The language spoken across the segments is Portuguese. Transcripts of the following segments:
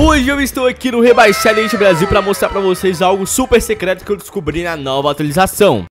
Hoje eu estou aqui no Rebaixada Elite Brasil para mostrar para vocês algo super secreto que eu descobri na nova atualização.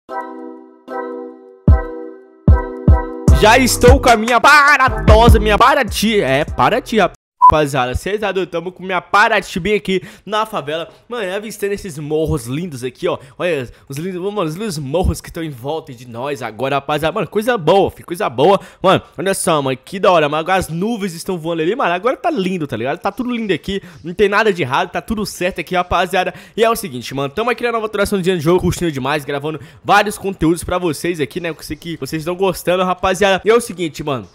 Já estou com a minha baratosa, minha Paraty, é, rapaz. Rapaziada, vocês adotamos com minha Paratibi aqui na favela Mano, avistando esses morros lindos aqui, ó Olha, os lindos, mano, os lindos morros que estão em volta de nós agora, rapaziada Mano, coisa boa, filho, coisa boa Mano, olha só, mano, que da hora, mano Agora as nuvens estão voando ali, mano Agora tá lindo, tá ligado? Tá tudo lindo aqui Não tem nada de errado, tá tudo certo aqui, rapaziada E é o seguinte, mano, tamo aqui na nova atuação do dia de jogo Curtindo demais, gravando vários conteúdos pra vocês aqui, né Eu sei que vocês estão gostando, rapaziada E é o seguinte, mano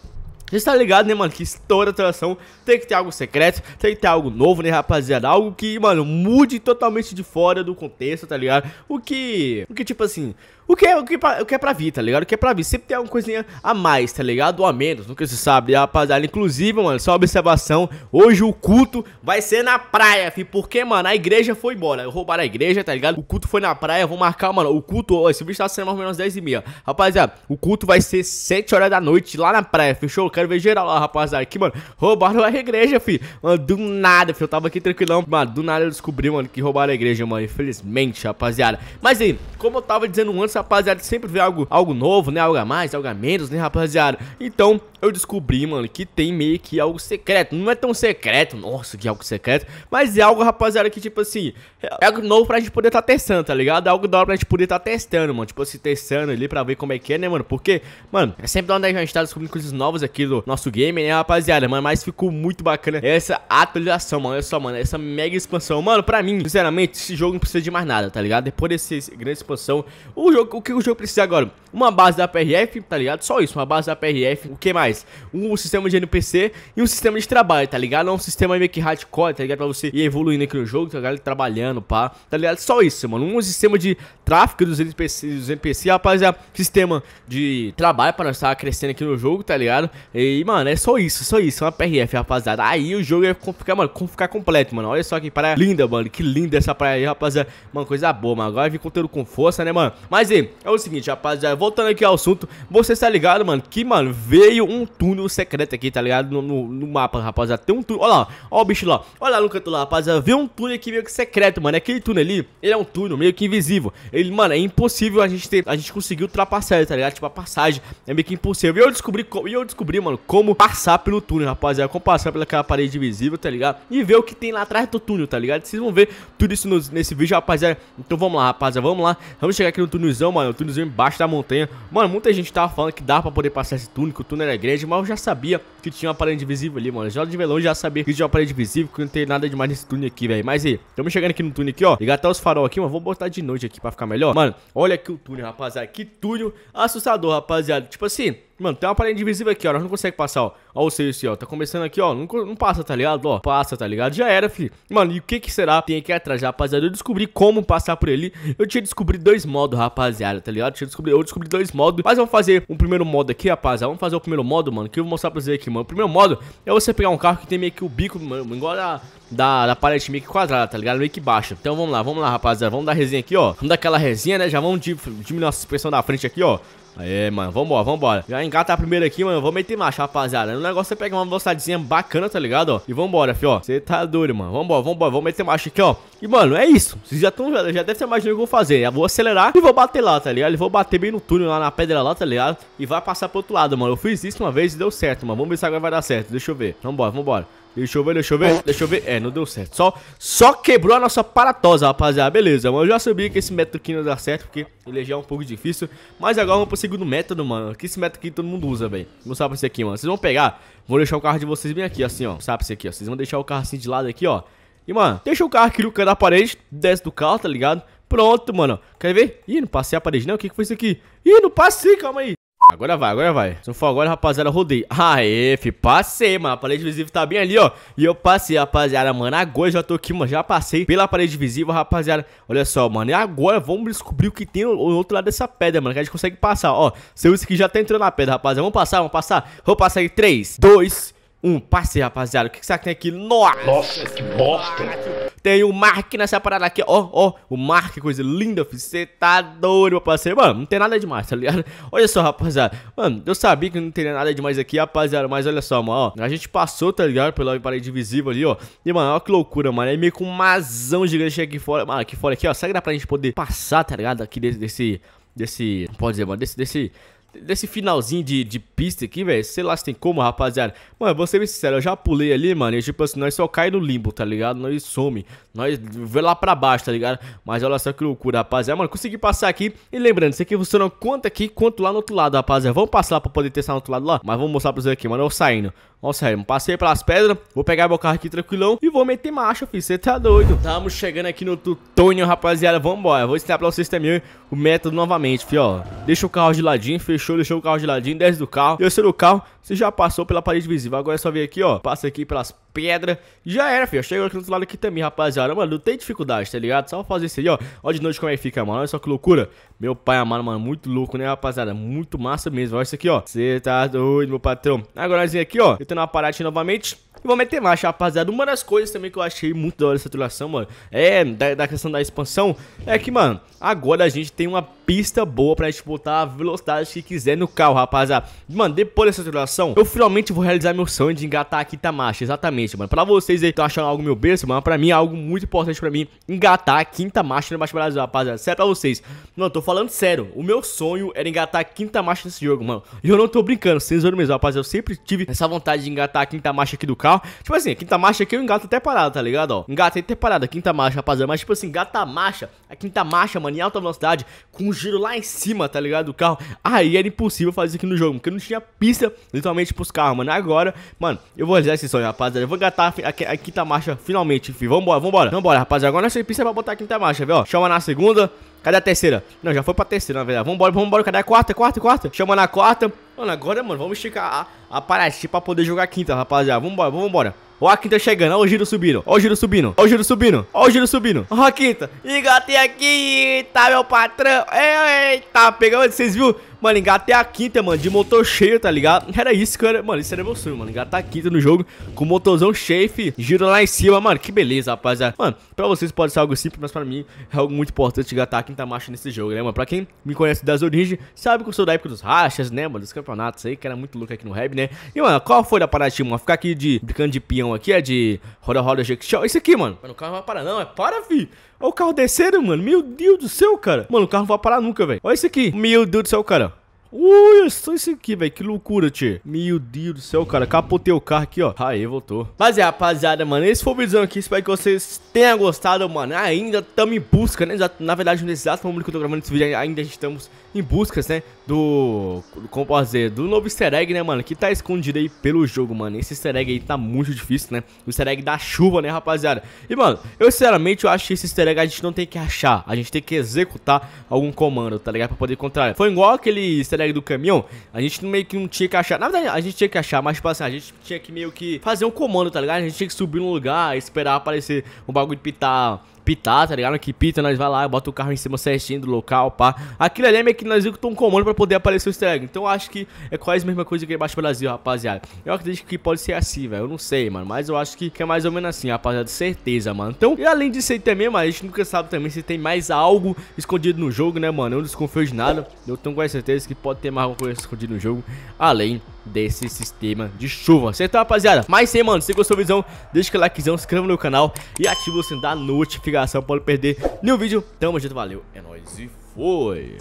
você tá ligado, né, mano? Que estoura a atração. Tem que ter algo secreto, tem que ter algo novo, né, rapaziada? Algo que, mano, mude totalmente de fora do contexto, tá ligado? O que. O que, tipo assim. O que, é, o, que pra, o que é pra vir, tá ligado? O que é pra vir. Sempre tem alguma coisinha a mais, tá ligado? Ou a menos, nunca se sabe, rapaziada. Inclusive, mano, só observação. Hoje o culto vai ser na praia, fi. Porque, mano, a igreja foi embora. Roubaram a igreja, tá ligado? O culto foi na praia. Vou marcar, mano. O culto, ó, esse vídeo tá sendo mais ou menos 10 e meia. Rapaziada, o culto vai ser 7 horas da noite lá na praia, fechou? quero ver geral lá, rapaziada. Aqui, mano, roubaram a igreja, fi. Mano, do nada, fi. Eu tava aqui tranquilão. Mano, do nada eu descobri, mano, que roubaram a igreja, mano. Infelizmente, rapaziada. Mas aí, como eu tava dizendo antes, rapaziada, sempre vê algo, algo novo, né? Algo a mais, algo a menos, né, rapaziada? Então, eu descobri, mano, que tem meio que algo secreto. Não é tão secreto, nossa, que algo secreto. Mas é algo, rapaziada, que tipo assim, é algo novo pra gente poder tá testando, tá ligado? É algo da hora pra gente poder tá testando, mano. Tipo assim, testando ali pra ver como é que é, né, mano? Porque, mano, é sempre da hora a gente tá descobrindo coisas novas aqui do nosso game, né, rapaziada? Mano, mas ficou muito bacana essa atualização, mano. Olha só, mano, essa mega expansão. Mano, pra mim, sinceramente, esse jogo não precisa de mais nada, tá ligado? Depois dessa grande expansão, o jogo o que o jogo precisa agora? Uma base da PRF, tá ligado? Só isso, uma base da PRF, o que mais? Um sistema de NPC e um sistema de trabalho, tá ligado? É um sistema meio que hardcore, tá ligado? Pra você ir evoluindo aqui no jogo, tá ligado? Trabalhando, pá, tá ligado? Só isso, mano. Um sistema de tráfico dos NPC, dos NPC, rapaziada, é sistema de trabalho pra nós estar tá crescendo aqui no jogo, tá ligado? E, mano, é só isso, só isso, é uma PRF, rapaziada. Aí o jogo ia é ficar, mano, ficar completo, mano. Olha só que praia linda, mano, que linda essa praia aí, rapaziada. Mano, coisa boa, mano. Agora vem conteúdo com força, né, mano? Mas, e, é o seguinte, rapaziada, voltando aqui ao assunto, você está ligado, mano, que, mano, veio um túnel secreto aqui, tá ligado? No, no, no mapa, rapaziada, tem um túnel, olha lá, olha o bicho lá, olha lá no canto lá, rapaziada, veio um túnel aqui meio que secreto, mano. Aquele túnel ali, ele é um túnel meio que invisível. Ele ele, mano, é impossível a gente ter. A gente conseguir ultrapassar ele, tá ligado? Tipo, a passagem é meio que impossível. E eu descobri, e eu descobri, mano, como passar pelo túnel, rapaziada. Como passar pelaquela parede invisível, tá ligado? E ver o que tem lá atrás do túnel, tá ligado? Vocês vão ver tudo isso no, nesse vídeo, rapaziada. Então vamos lá, rapaziada. Vamos lá. Vamos chegar aqui no túnelzão, mano. O túnelzão embaixo da montanha. Mano, muita gente tava falando que dá pra poder passar esse túnel, que o túnel era grande, mas eu já sabia que tinha uma parede invisível ali, mano. Já de velão já sabia que tinha uma parede invisível, que não tem nada demais nesse túnel aqui, velho. Mas aí, estamos chegando aqui no túnel aqui, ó. Ligar até os farol aqui, mano. vou botar de noite aqui pra ficar melhor. Mano, olha aqui o túnel, rapaziada. Que túnel assustador, rapaziada. Tipo assim, Mano, tem uma parede invisível aqui, ó. Nós não consegue passar, ó. Ó o seio ó. Tá começando aqui, ó. Não, não passa, tá ligado? Ó, passa, tá ligado? Já era, fi. Mano, e o que que será? Tem aqui atrás, rapaziada. Eu descobri como passar por ele. Eu tinha descobrido dois modos, rapaziada, tá ligado? Eu, tinha descobri, eu descobri dois modos. Mas vamos fazer um primeiro modo aqui, rapaziada. Vamos fazer o primeiro modo, mano. Que eu vou mostrar pra vocês aqui, mano. O primeiro modo é você pegar um carro que tem meio que o bico, mano, igual a da, da meio que quadrada, tá ligado? Meio que baixa. Então vamos lá, vamos lá, rapaziada. Vamos dar resenha aqui, ó. Vamos dar aquela resenha, né? Já vamos diminuir a suspensão da frente aqui, ó. Aê, é, mano, vambora, vambora. Já engata a primeira aqui, mano. Vou meter macho, rapaziada. O negócio é pegar uma velocidadezinha bacana, tá ligado, ó? E vambora, fi, ó. Você tá doido, mano. Vambora, vambora. Vou meter macho aqui, ó. E, mano, é isso. Vocês já estão, já, já devem ter imaginado o que eu vou fazer. Eu vou acelerar e vou bater lá, tá ligado? Eu vou bater bem no túnel, lá na pedra lá, tá ligado? E vai passar pro outro lado, mano. Eu fiz isso uma vez e deu certo, mano. Vamos ver se agora vai dar certo. Deixa eu ver. Vambora, vambora. Deixa eu ver, deixa eu ver, deixa eu ver. É, não deu certo. Só, só quebrou a nossa paratosa, rapaziada. Beleza, mano. Eu já sabia que esse método aqui não dá certo, porque ele já é um pouco difícil. Mas agora vamos pro segundo método, mano. Que esse método aqui todo mundo usa, velho. Vou mostrar pra vocês aqui, mano. Vocês vão pegar, vou deixar o carro de vocês bem aqui, assim, ó. Sabe pra vocês aqui, ó. Vocês vão deixar o carro assim de lado aqui, ó. E, mano, deixa o carro aqui no canto da parede, desce do carro, tá ligado? Pronto, mano. Quer ver? Ih, não passei a parede não. O que, que foi isso aqui? Ih, não passei, calma aí. Agora vai, agora vai. Se não for agora, rapaziada, rodei. Aê, fi, passei, mano. A parede visível tá bem ali, ó. E eu passei, rapaziada, mano. Agora já tô aqui, mano. Já passei pela parede visível, rapaziada. Olha só, mano. E agora vamos descobrir o que tem no, no outro lado dessa pedra, mano. Que a gente consegue passar, ó. Seu que já tá entrando na pedra, rapaziada. Vamos passar, vamos passar. Vou passar aí 3, 2, 1 um passe, rapaziada. O que, que será que tem aqui? Nossa! Nossa, que bosta! Tem o Mark nessa parada aqui, ó, ó. O Mark, coisa linda, filho. Você tá doido, meu parceiro. Mano, não tem nada demais, tá ligado? Olha só, rapaziada. Mano, eu sabia que não teria nada demais aqui, rapaziada. Mas olha só, mano, ó. A gente passou, tá ligado? Pela parede visível ali, ó. E, mano, olha que loucura, mano. É meio com um mazão gigante aqui fora. Mano, aqui fora aqui, ó. Será que dá pra gente poder passar, tá ligado? Aqui desse... desse desse, pode dizer, mano, desse, desse, Desse finalzinho de, de pista aqui, velho, sei lá se tem como, rapaziada. Mano, vou ser bem sincero, eu já pulei ali, mano, e tipo assim, nós só cai no limbo, tá ligado? Nós some, nós vê lá pra baixo, tá ligado? Mas olha só que loucura, rapaziada. Mano, consegui passar aqui. E lembrando, isso aqui funciona quanto aqui, quanto lá no outro lado, rapaziada. Vamos passar lá pra poder testar no outro lado lá, mas vamos mostrar pra vocês aqui, mano, eu saindo. Nossa, Redmond, passei pelas pedras, vou pegar meu carro aqui tranquilão e vou meter marcha, filho, você tá doido. Estamos chegando aqui no Tutônio, rapaziada, vambora. Vou ensinar pra vocês também o método novamente, filho, ó. Deixa o carro de ladinho, fechou, deixou o carro de ladinho, desce do carro, desceu do carro, você já passou pela parede visível. Agora é só vir aqui, ó. Passa aqui pelas pedras. Já era, filho. Chega aqui do outro lado aqui também, rapaziada. Mano, não tem dificuldade, tá ligado? Só fazer isso aí, ó. Olha de noite como é que fica, mano. Olha só que loucura. Meu pai amado, mano. Muito louco, né, rapaziada? Muito massa mesmo. Olha isso aqui, ó. Você tá doido, meu patrão. Agora nós vem aqui, ó. Tentando tenho parada novamente. E vou meter marcha, rapaziada. Uma das coisas também que eu achei muito da hora dessa atualização, mano, é da, da, questão da expansão, é que, mano, agora a gente tem uma pista boa pra gente botar a velocidade que quiser no carro, rapaziada. Mano, depois dessa atualização, eu finalmente vou realizar meu sonho de engatar a quinta marcha, exatamente, mano. Pra vocês aí que estão achando algo meu berço, mano, pra mim é algo muito importante pra mim engatar a quinta marcha no Baixo Brasil, rapaziada. Sério pra vocês. mano tô falando sério. O meu sonho era engatar a quinta marcha nesse jogo, mano. E eu não tô brincando, vocês mesmo, rapaziada. Eu sempre tive essa vontade de engatar a quinta marcha aqui do carro carro. Tipo assim, a quinta marcha aqui eu engato até parada, tá ligado? Ó, engatei até parada, quinta marcha, rapaziada. Mas tipo assim, engata a marcha, a quinta marcha, mano, em alta velocidade, com um giro lá em cima, tá ligado? Do carro. Aí era impossível fazer isso aqui no jogo, porque não tinha pista, literalmente, pros carros, mano. Agora, mano, eu vou realizar esse sonho, rapaziada. Eu vou engatar a, a, quinta marcha finalmente, enfim. Vambora, vambora. Vambora, rapaziada. Agora nessa pista é pra botar a quinta marcha, velho. Chama na segunda. Cadê a terceira? Não, já foi pra terceira, na verdade. Vambora, vambora. Cadê a quarta? Quarta, quarta. Chama na quarta. Mano, agora, mano, vamos esticar a, a Paraty pra poder jogar quinta, rapaziada. Vambora, vambora. Ó a quinta chegando, ó o giro subindo, ó o giro subindo, ó o giro subindo, ó o giro subindo, ó a quinta. Engatei aqui, tá, meu patrão. Eita, é, é, tá, pegou, vocês viram? Mano, engatar é a quinta, mano, de motor cheio, tá ligado? Era isso que eu era... Mano, isso era meu sonho, mano. Engatar é a quinta no jogo com motorzão chefe, Giro lá em cima, mano. Que beleza, rapaziada. Mano, pra vocês pode ser algo simples, mas pra mim é algo muito importante engatar é a quinta marcha nesse jogo, né, mano? Pra quem me conhece das origens, sabe que eu sou da época dos rachas, né, mano? Dos campeonatos aí, que era muito louco aqui no Reb, né? E, mano, qual foi a parada, mano? Ficar aqui de brincando de peão aqui, é de roda-roda, jequixó. Isso aqui, mano. Mano, o carro não vai parar não, é para, fi. Olha o carro descendo, mano. Meu Deus do céu, cara. Mano, o carro não vai parar nunca, velho. Olha isso aqui. Meu Deus do céu, cara. Ui, eu é só isso aqui, velho. Que loucura, tio. Meu Deus do céu, cara. Capotei o carro aqui, ó. Aí, voltou. Mas é, rapaziada, mano. Esse foi o vídeo aqui. Espero que vocês tenham gostado, mano. Ainda estamos em busca, né? Na verdade, nesse exato momento que eu tô gravando esse vídeo, ainda estamos em buscas, né? Do... Como posso dizer? Do novo easter egg, né, mano? Que tá escondido aí pelo jogo, mano. Esse easter egg aí tá muito difícil, né? O easter egg da chuva, né, rapaziada? E, mano, eu sinceramente eu acho que esse easter egg a gente não tem que achar. A gente tem que executar algum comando, tá ligado? Pra poder encontrar. Foi igual aquele easter do caminhão, a gente meio que não tinha que achar. Na verdade, a gente tinha que achar, mas tipo assim, a gente tinha que meio que fazer um comando, tá ligado? A gente tinha que subir num lugar, esperar aparecer um bagulho de pitar pitar, tá ligado? Que pita, nós vai lá, bota o carro em cima certinho do local, pá. Aquilo ali é meio que nós que um comando pra poder aparecer o easter egg. Então eu acho que é quase a mesma coisa que embaixo do Brasil, rapaziada. Eu acredito que pode ser assim, velho. Eu não sei, mano. Mas eu acho que, é mais ou menos assim, rapaziada. Certeza, mano. Então, e além disso aí também, mano, a gente nunca sabe também se tem mais algo escondido no jogo, né, mano? Eu não desconfio de nada. Eu tenho quase certeza que pode ter mais alguma coisa escondida no jogo. Além desse sistema de chuva. Certo, rapaziada? Mas sim, mano. Se gostou do visão, deixa o likezão, se inscreva no canal e ativa o sininho da notificação notificação pra perder nenhum vídeo. Tamo junto, valeu, é nóis e foi!